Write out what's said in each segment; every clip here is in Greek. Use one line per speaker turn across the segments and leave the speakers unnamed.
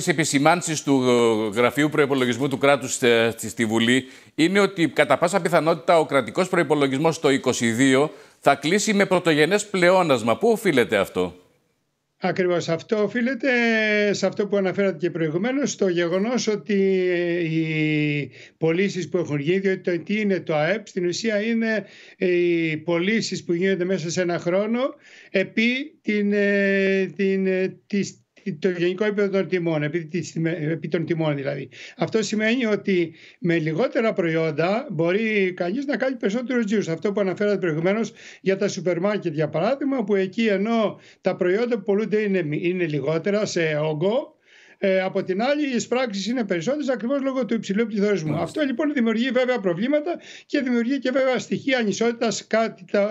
Τις επισημάνσεις του ε, Γραφείου Προϋπολογισμού του κράτους στη Βουλή είναι ότι κατά πάσα πιθανότητα ο κρατικός προϋπολογισμός το 2022 θα κλείσει με πρωτογενές πλεόνασμα. Πού οφείλεται αυτό? Ακριβώς αυτό οφείλεται σε αυτό που αναφέρατε και προηγουμένως στο γεγονός ότι ε, οι πωλήσεις που έχουν γίνει διότι τι είναι το ΑΕΠ στην ουσία είναι ε, οι πωλήσεις που γίνονται μέσα σε ένα χρόνο επί την, την, το γενικό επίπεδο των τιμών, επί, των τιμών δηλαδή. Αυτό σημαίνει ότι με λιγότερα προϊόντα μπορεί κανείς να κάνει περισσότερους τζίου. Αυτό που αναφέρατε προηγουμένως για τα σούπερ μάρκετ, για παράδειγμα, που εκεί ενώ τα προϊόντα που πολλούνται είναι λιγότερα σε όγκο, ε, από την άλλη, οι εισπράξεις είναι περισσότερες ακριβώς λόγω του υψηλού πληθωρισμού. Αυτό λοιπόν δημιουργεί βέβαια προβλήματα και δημιουργεί και βέβαια στοιχεία ανισότητας,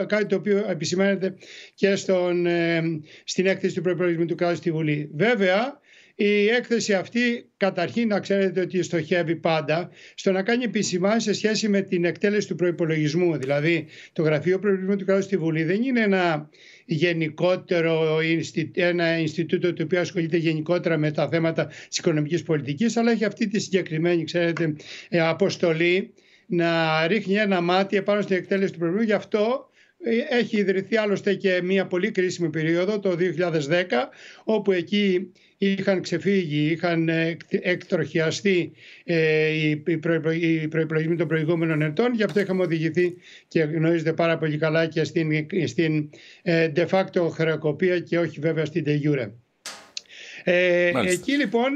κάτι, το οποίο επισημαίνεται και στον, ε, στην έκθεση του προπολογισμού του κράτους στη Βουλή. Βέβαια, η έκθεση αυτή καταρχήν να ξέρετε ότι στοχεύει πάντα στο να κάνει επισημά σε σχέση με την εκτέλεση του προπολογισμού. Δηλαδή το Γραφείο Προϋπολογισμού του Κράτους στη Βουλή δεν είναι ένα γενικότερο ένα Ινστιτούτο το οποίο ασχολείται γενικότερα με τα θέματα της οικονομικής πολιτικής αλλά έχει αυτή τη συγκεκριμένη ξέρετε, ε, αποστολή να ρίχνει ένα μάτι επάνω στην εκτέλεση του προϋπολογισμού. Γι' αυτό ε, έχει ιδρυθεί άλλωστε και μια πολύ κρίσιμη περίοδο το 2010 όπου εκεί είχαν ξεφύγει, είχαν ε, εκτροχιαστεί οι ε, προϋπολογισμοί των προηγούμενων ετών. Γι' αυτό είχαμε οδηγηθεί και γνωρίζετε πάρα πολύ καλά και στην, στην ε, de facto χρεοκοπία και όχι βέβαια στην de ε, εκεί λοιπόν,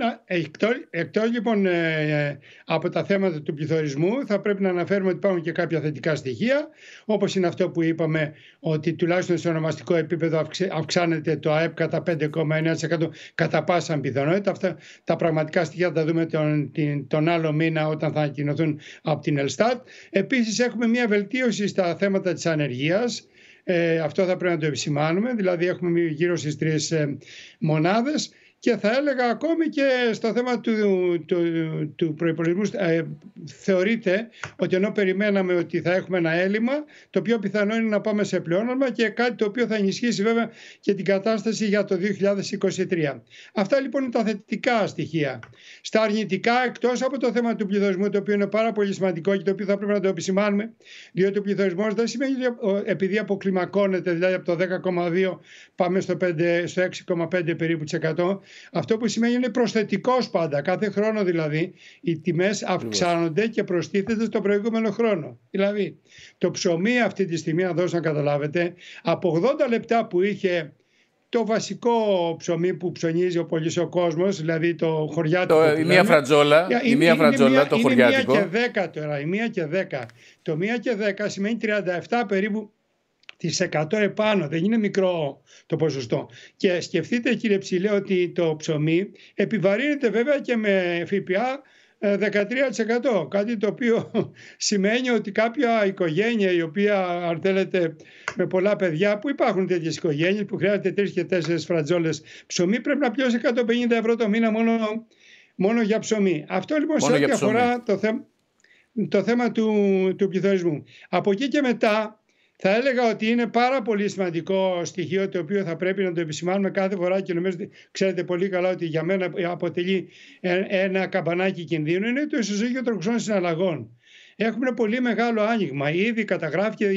εκτός, λοιπόν ε, ε, από τα θέματα του πληθωρισμού θα πρέπει να αναφέρουμε ότι υπάρχουν και κάποια θετικά στοιχεία όπως είναι αυτό που είπαμε ότι τουλάχιστον στο ονομαστικό επίπεδο αυξάνεται το ΑΕΠ κατά 5,9% κατά πάσα πιθανότητα. Αυτά τα πραγματικά στοιχεία θα τα δούμε τον, τον άλλο μήνα όταν θα ανακοινωθούν από την Ελστάτ. Επίσης έχουμε μια βελτίωση στα θέματα της ανεργίας. ε, αυτό θα πρέπει να το επισημάνουμε, δηλαδή έχουμε γύρω στις τρεις ε, μονάδες και θα έλεγα ακόμη και στο θέμα του, του, του προϋπολογισμού ε, θεωρείται ότι ενώ περιμέναμε ότι θα έχουμε ένα έλλειμμα, το πιο πιθανό είναι να πάμε σε πλεόνασμα και κάτι το οποίο θα ενισχύσει βέβαια και την κατάσταση για το 2023. Αυτά λοιπόν είναι τα θετικά στοιχεία. Στα αρνητικά, εκτός από το θέμα του πληθωρισμού, το οποίο είναι πάρα πολύ σημαντικό και το οποίο θα πρέπει να το επισημάνουμε, διότι ο πληθωρισμός δεν σημαίνει επειδή αποκλιμακώνεται, δηλαδή από το 10,2 πάμε στο, 5, στο 6,5 περίπου αυτό που σημαίνει είναι προσθετικός πάντα. Κάθε χρόνο δηλαδή οι τιμές αυξάνονται και προστίθεται στο προηγούμενο χρόνο. Δηλαδή, το ψωμί αυτή τη στιγμή, να δώσω να καταλάβετε, από 80 λεπτά που είχε το βασικό ψωμί που ψωνίζει ο πολύς ο κόσμος, δηλαδή το χωριάτικο. Το, η μία φρατζόλα, η μία φρατζόλα το χωριάτικο. Είναι μία και 10 τώρα, η μία και 10. Το μία και 10 σημαίνει 37 περίπου τις 100 επάνω. Δεν είναι μικρό το ποσοστό. Και σκεφτείτε κύριε Ψηλέ ότι το ψωμί επιβαρύνεται βέβαια και με ΦΠΑ 13%. Ε, Κάτι το οποίο σημαίνει ότι κάποια οικογένεια η οποία αν θέλετε με πολλά παιδιά που υπάρχουν τέτοιες οικογένειες που χρειάζεται τρεις και τέσσερις φρατζόλε ψωμί πρέπει να πληρώσει 150 ευρώ το μήνα μόνο, μόνο για ψωμί. Αυτό λοιπόν μόνο σε ό,τι αφορά το θέμα, το θέμα του, του πληθωρισμού. Από εκεί και μετά θα έλεγα ότι είναι πάρα πολύ σημαντικό στοιχείο το οποίο θα πρέπει να το επισημάνουμε κάθε φορά και νομίζω ξέρετε πολύ καλά ότι για μένα αποτελεί ε, ένα καμπανάκι κινδύνου είναι το ισοζύγιο τροξών συναλλαγών. Έχουμε πολύ μεγάλο άνοιγμα. Ήδη καταγράφηκε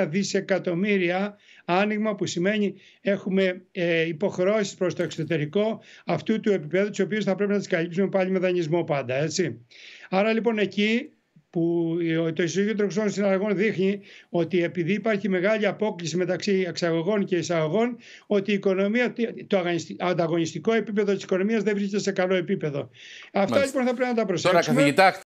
20,1 δισεκατομμύρια άνοιγμα που σημαίνει έχουμε ε, υποχρεώσεις προς το εξωτερικό αυτού του επίπεδου τις οποίες θα πρέπει να τις καλύψουμε πάλι με δανεισμό πάντα. Έτσι. Άρα λοιπόν εκεί που το Ισογείο Τροξών Συναλλαγών δείχνει ότι επειδή υπάρχει μεγάλη απόκληση μεταξύ εξαγωγών και εισαγωγών, ότι η οικονομία, το ανταγωνιστικό επίπεδο της οικονομίας δεν βρίσκεται σε καλό επίπεδο. Αυτά Μάλιστα. λοιπόν θα πρέπει να τα προσέξουμε.